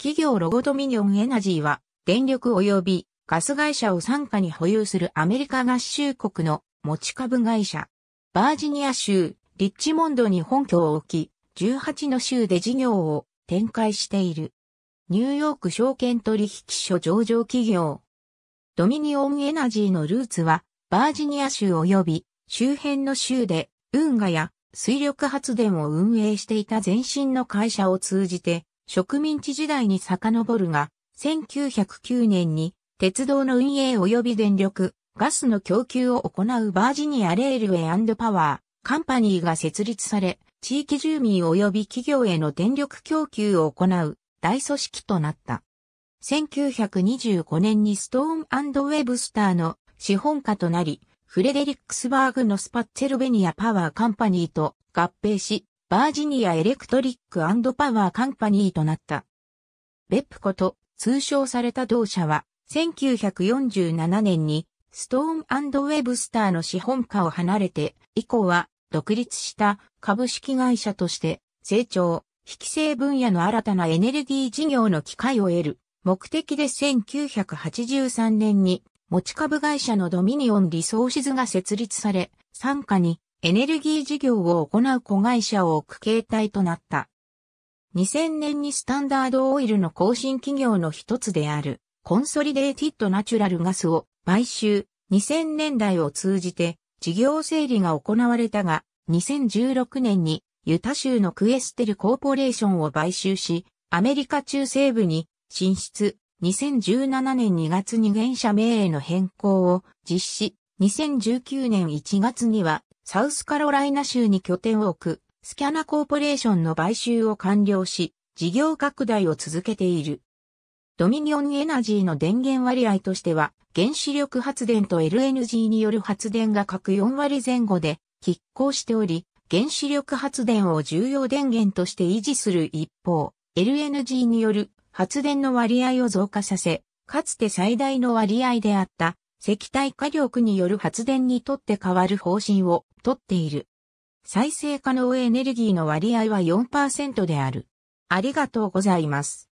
企業ロゴドミニオンエナジーは、電力及びガス会社を傘下に保有するアメリカ合衆国の持ち株会社。バージニア州、リッチモンドに本拠を置き、18の州で事業を展開している。ニューヨーク証券取引所上場企業。ドミニオンエナジーのルーツは、バージニア州及び周辺の州で、運河や水力発電を運営していた前身の会社を通じて、植民地時代に遡るが、1909年に鉄道の運営及び電力、ガスの供給を行うバージニアレールウェイパワー、カンパニーが設立され、地域住民及び企業への電力供給を行う大組織となった。1925年にストーンウェブスターの資本家となり、フレデリックスバーグのスパッツェルベニアパワーカンパニーと合併し、バージニアエレクトリックパワーカンパニーとなった。ベップこと、通称された同社は、1947年に、ストーンウェブスターの資本家を離れて、以降は、独立した株式会社として、成長、非規制分野の新たなエネルギー事業の機会を得る、目的で1983年に、持ち株会社のドミニオンリソーシズが設立され、参加にエネルギー事業を行う子会社を置く形態となった。2000年にスタンダードオイルの更新企業の一つである、コンソリデーティッドナチュラルガスを買収、2000年代を通じて事業整理が行われたが、2016年にユタ州のクエステルコーポレーションを買収し、アメリカ中西部に進出、2017年2月に現社名への変更を実施、2019年1月にはサウスカロライナ州に拠点を置く、スキャナコーポレーションの買収を完了し、事業拡大を続けている。ドミニオンエナジーの電源割合としては、原子力発電と LNG による発電が各4割前後で、拮抗しており、原子力発電を重要電源として維持する一方、LNG による発電の割合を増加させ、かつて最大の割合であった石炭火力による発電にとって変わる方針をとっている。再生可能エネルギーの割合は4%である。ありがとうございます。